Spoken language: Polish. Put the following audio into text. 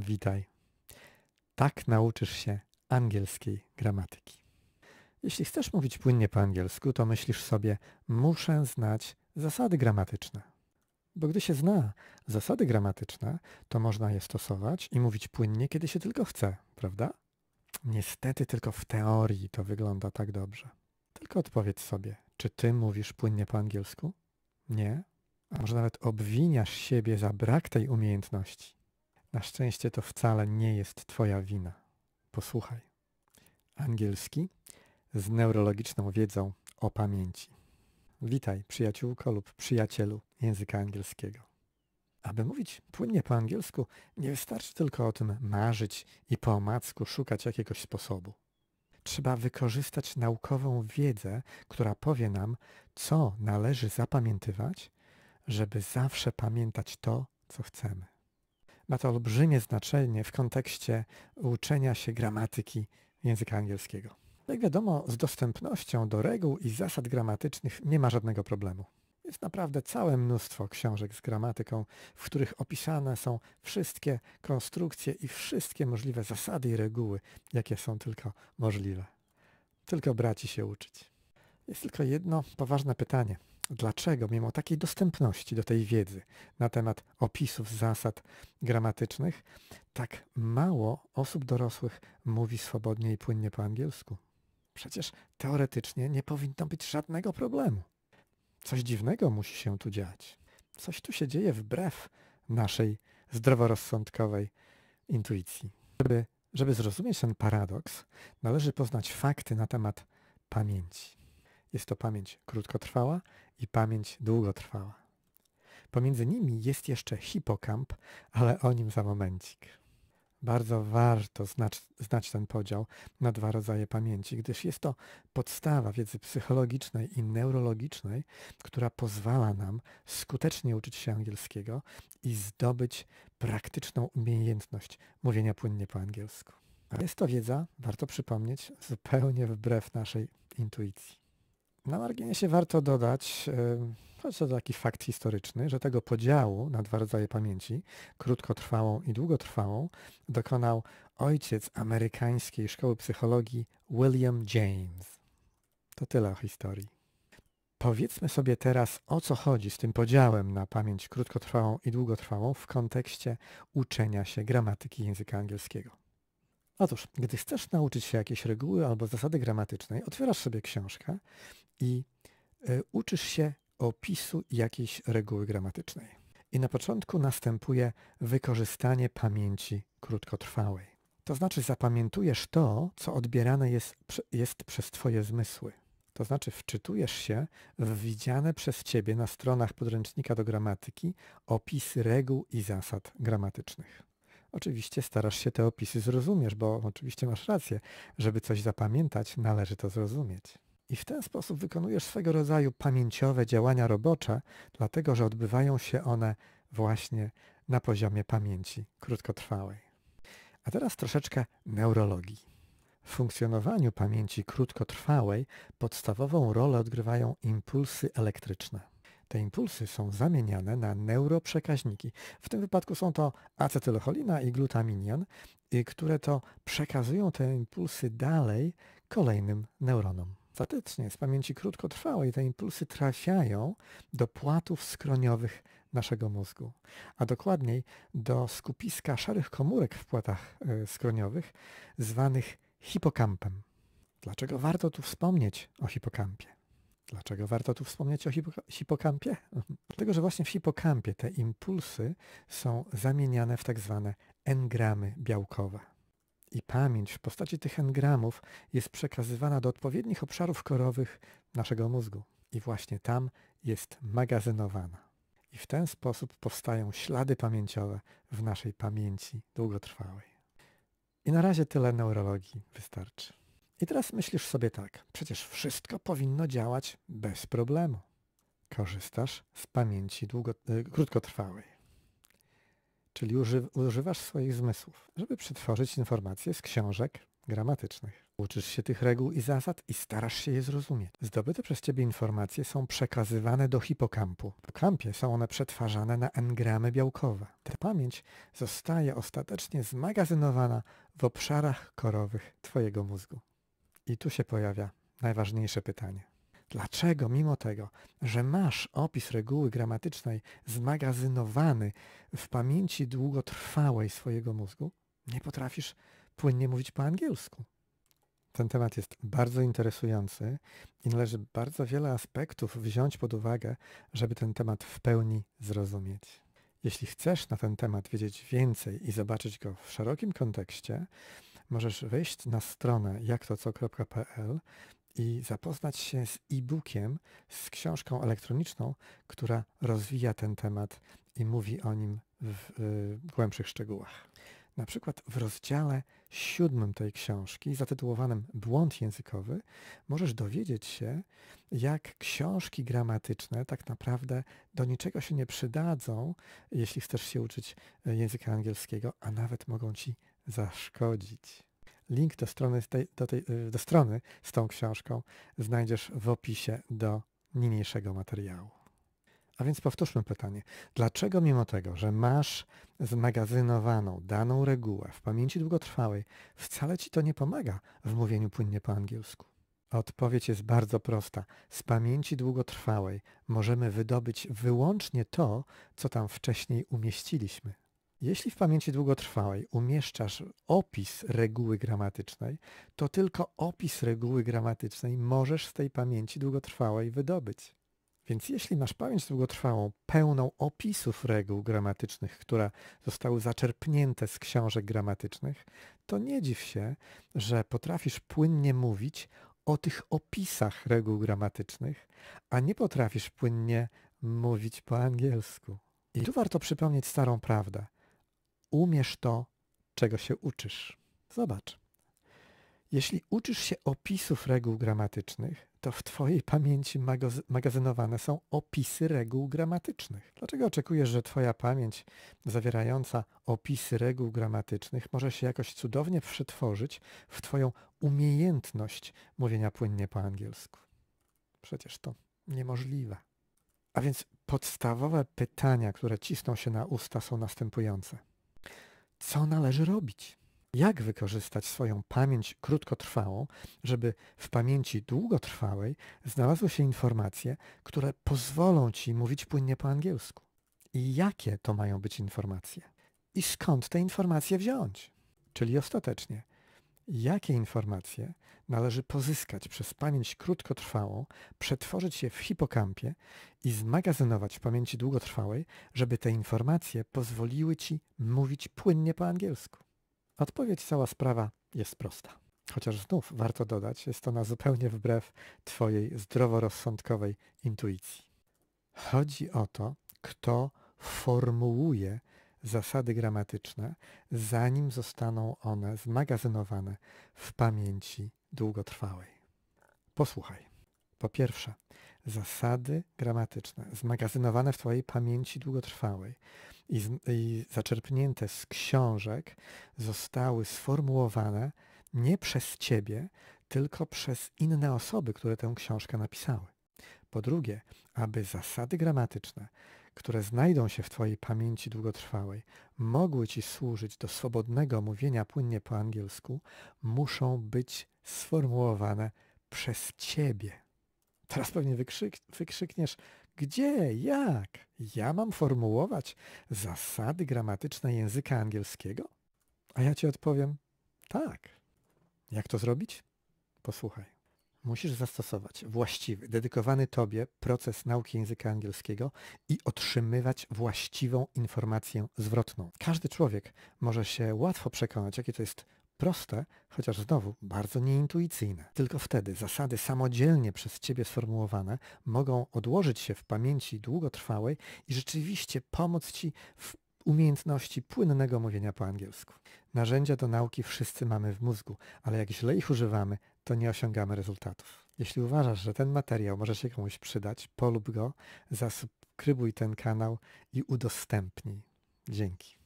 Witaj. Tak nauczysz się angielskiej gramatyki. Jeśli chcesz mówić płynnie po angielsku, to myślisz sobie, muszę znać zasady gramatyczne. Bo gdy się zna zasady gramatyczne, to można je stosować i mówić płynnie, kiedy się tylko chce, prawda? Niestety tylko w teorii to wygląda tak dobrze. Tylko odpowiedz sobie, czy ty mówisz płynnie po angielsku? Nie? A może nawet obwiniasz siebie za brak tej umiejętności? Na szczęście to wcale nie jest Twoja wina. Posłuchaj. Angielski z neurologiczną wiedzą o pamięci. Witaj, przyjaciółko lub przyjacielu języka angielskiego. Aby mówić płynnie po angielsku, nie wystarczy tylko o tym marzyć i po omacku szukać jakiegoś sposobu. Trzeba wykorzystać naukową wiedzę, która powie nam, co należy zapamiętywać, żeby zawsze pamiętać to, co chcemy ma to olbrzymie znaczenie w kontekście uczenia się gramatyki języka angielskiego. Jak no wiadomo, z dostępnością do reguł i zasad gramatycznych nie ma żadnego problemu. Jest naprawdę całe mnóstwo książek z gramatyką, w których opisane są wszystkie konstrukcje i wszystkie możliwe zasady i reguły, jakie są tylko możliwe. Tylko braci się uczyć. Jest tylko jedno poważne pytanie dlaczego mimo takiej dostępności do tej wiedzy na temat opisów zasad gramatycznych, tak mało osób dorosłych mówi swobodnie i płynnie po angielsku. Przecież teoretycznie nie powinno być żadnego problemu. Coś dziwnego musi się tu dziać. Coś tu się dzieje wbrew naszej zdroworozsądkowej intuicji. Żeby, żeby zrozumieć ten paradoks, należy poznać fakty na temat pamięci. Jest to pamięć krótkotrwała i pamięć długotrwała. Pomiędzy nimi jest jeszcze hipokamp, ale o nim za momencik. Bardzo warto znać, znać ten podział na dwa rodzaje pamięci, gdyż jest to podstawa wiedzy psychologicznej i neurologicznej, która pozwala nam skutecznie uczyć się angielskiego i zdobyć praktyczną umiejętność mówienia płynnie po angielsku. Jest to wiedza, warto przypomnieć, zupełnie wbrew naszej intuicji. Na marginesie warto dodać, choć e, to taki fakt historyczny, że tego podziału na dwa rodzaje pamięci, krótkotrwałą i długotrwałą, dokonał ojciec amerykańskiej szkoły psychologii William James. To tyle o historii. Powiedzmy sobie teraz, o co chodzi z tym podziałem na pamięć krótkotrwałą i długotrwałą w kontekście uczenia się gramatyki języka angielskiego. Otóż, gdy chcesz nauczyć się jakiejś reguły albo zasady gramatycznej, otwierasz sobie książkę i e, uczysz się opisu jakiejś reguły gramatycznej. I na początku następuje wykorzystanie pamięci krótkotrwałej. To znaczy zapamiętujesz to, co odbierane jest, jest przez Twoje zmysły. To znaczy wczytujesz się w widziane przez Ciebie na stronach podręcznika do gramatyki opisy reguł i zasad gramatycznych. Oczywiście starasz się te opisy zrozumieć, bo oczywiście masz rację, żeby coś zapamiętać, należy to zrozumieć. I w ten sposób wykonujesz swego rodzaju pamięciowe działania robocze, dlatego że odbywają się one właśnie na poziomie pamięci krótkotrwałej. A teraz troszeczkę neurologii. W funkcjonowaniu pamięci krótkotrwałej podstawową rolę odgrywają impulsy elektryczne. Te impulsy są zamieniane na neuroprzekaźniki. W tym wypadku są to acetylocholina i glutaminian, y, które to przekazują te impulsy dalej kolejnym neuronom. Faktycznie, z pamięci krótkotrwałej te impulsy trafiają do płatów skroniowych naszego mózgu, a dokładniej do skupiska szarych komórek w płatach y, skroniowych, zwanych hipokampem. Dlaczego warto tu wspomnieć o hipokampie? Dlaczego warto tu wspomnieć o hipokampie? Dlatego, że właśnie w hipokampie te impulsy są zamieniane w tak zwane engramy białkowe i pamięć w postaci tych engramów jest przekazywana do odpowiednich obszarów korowych naszego mózgu. I właśnie tam jest magazynowana. I w ten sposób powstają ślady pamięciowe w naszej pamięci długotrwałej. I na razie tyle neurologii wystarczy. I teraz myślisz sobie tak, przecież wszystko powinno działać bez problemu. Korzystasz z pamięci długo, y, krótkotrwałej czyli uży, używasz swoich zmysłów, żeby przetworzyć informacje z książek gramatycznych. Uczysz się tych reguł i zasad i starasz się je zrozumieć. Zdobyte przez ciebie informacje są przekazywane do hipokampu. W kampie są one przetwarzane na engramy białkowe. Ta pamięć zostaje ostatecznie zmagazynowana w obszarach korowych twojego mózgu. I tu się pojawia najważniejsze pytanie. Dlaczego mimo tego, że masz opis reguły gramatycznej zmagazynowany w pamięci długotrwałej swojego mózgu, nie potrafisz płynnie mówić po angielsku? Ten temat jest bardzo interesujący i należy bardzo wiele aspektów wziąć pod uwagę, żeby ten temat w pełni zrozumieć. Jeśli chcesz na ten temat wiedzieć więcej i zobaczyć go w szerokim kontekście, możesz wejść na stronę jaktoco.pl i zapoznać się z e-bookiem, z książką elektroniczną, która rozwija ten temat i mówi o nim w y, głębszych szczegółach. Na przykład w rozdziale siódmym tej książki, zatytułowanym Błąd językowy, możesz dowiedzieć się, jak książki gramatyczne tak naprawdę do niczego się nie przydadzą, jeśli chcesz się uczyć e, języka angielskiego, a nawet mogą ci zaszkodzić. Link do strony, do, tej, y, do strony z tą książką znajdziesz w opisie do niniejszego materiału. A więc powtórzmy pytanie. Dlaczego mimo tego, że masz zmagazynowaną daną regułę w pamięci długotrwałej, wcale ci to nie pomaga w mówieniu płynnie po angielsku? Odpowiedź jest bardzo prosta. Z pamięci długotrwałej możemy wydobyć wyłącznie to, co tam wcześniej umieściliśmy. Jeśli w pamięci długotrwałej umieszczasz opis reguły gramatycznej, to tylko opis reguły gramatycznej możesz z tej pamięci długotrwałej wydobyć. Więc jeśli masz pamięć długotrwałą pełną opisów reguł gramatycznych, które zostały zaczerpnięte z książek gramatycznych, to nie dziw się, że potrafisz płynnie mówić o tych opisach reguł gramatycznych, a nie potrafisz płynnie mówić po angielsku. I tu warto przypomnieć starą prawdę umiesz to, czego się uczysz. Zobacz. Jeśli uczysz się opisów reguł gramatycznych, to w Twojej pamięci magazynowane są opisy reguł gramatycznych. Dlaczego oczekujesz, że Twoja pamięć zawierająca opisy reguł gramatycznych może się jakoś cudownie przetworzyć w Twoją umiejętność mówienia płynnie po angielsku? Przecież to niemożliwe. A więc podstawowe pytania, które cisną się na usta, są następujące co należy robić. Jak wykorzystać swoją pamięć krótkotrwałą, żeby w pamięci długotrwałej znalazły się informacje, które pozwolą ci mówić płynnie po angielsku? I jakie to mają być informacje? I skąd te informacje wziąć? Czyli ostatecznie, Jakie informacje należy pozyskać przez pamięć krótkotrwałą, przetworzyć je w hipokampie i zmagazynować w pamięci długotrwałej, żeby te informacje pozwoliły ci mówić płynnie po angielsku? Odpowiedź cała sprawa jest prosta. Chociaż znów warto dodać, jest ona zupełnie wbrew Twojej zdroworozsądkowej intuicji. Chodzi o to, kto formułuje zasady gramatyczne, zanim zostaną one zmagazynowane w pamięci długotrwałej. Posłuchaj. Po pierwsze, zasady gramatyczne zmagazynowane w Twojej pamięci długotrwałej i, z, i zaczerpnięte z książek zostały sformułowane nie przez Ciebie, tylko przez inne osoby, które tę książkę napisały. Po drugie, aby zasady gramatyczne które znajdą się w Twojej pamięci długotrwałej, mogły Ci służyć do swobodnego mówienia płynnie po angielsku, muszą być sformułowane przez Ciebie. Teraz pewnie wykrzyk wykrzykniesz, gdzie, jak? Ja mam formułować zasady gramatyczne języka angielskiego? A ja Ci odpowiem, tak. Jak to zrobić? Posłuchaj. Musisz zastosować właściwy, dedykowany Tobie proces nauki języka angielskiego i otrzymywać właściwą informację zwrotną. Każdy człowiek może się łatwo przekonać, jakie to jest proste, chociaż znowu bardzo nieintuicyjne. Tylko wtedy zasady samodzielnie przez Ciebie sformułowane mogą odłożyć się w pamięci długotrwałej i rzeczywiście pomóc Ci w umiejętności płynnego mówienia po angielsku. Narzędzia do nauki wszyscy mamy w mózgu, ale jak źle ich używamy, to nie osiągamy rezultatów. Jeśli uważasz, że ten materiał może się komuś przydać, polub go, zasubskrybuj ten kanał i udostępnij. Dzięki.